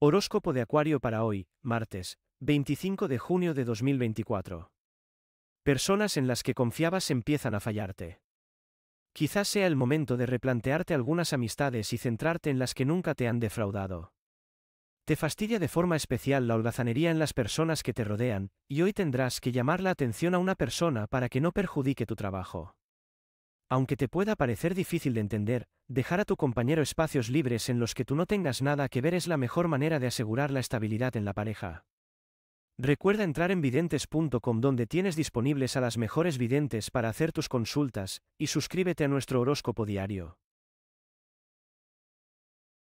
Horóscopo de Acuario para hoy, martes, 25 de junio de 2024. Personas en las que confiabas empiezan a fallarte. Quizás sea el momento de replantearte algunas amistades y centrarte en las que nunca te han defraudado. Te fastidia de forma especial la holgazanería en las personas que te rodean, y hoy tendrás que llamar la atención a una persona para que no perjudique tu trabajo. Aunque te pueda parecer difícil de entender, dejar a tu compañero espacios libres en los que tú no tengas nada que ver es la mejor manera de asegurar la estabilidad en la pareja. Recuerda entrar en videntes.com donde tienes disponibles a las mejores videntes para hacer tus consultas, y suscríbete a nuestro horóscopo diario.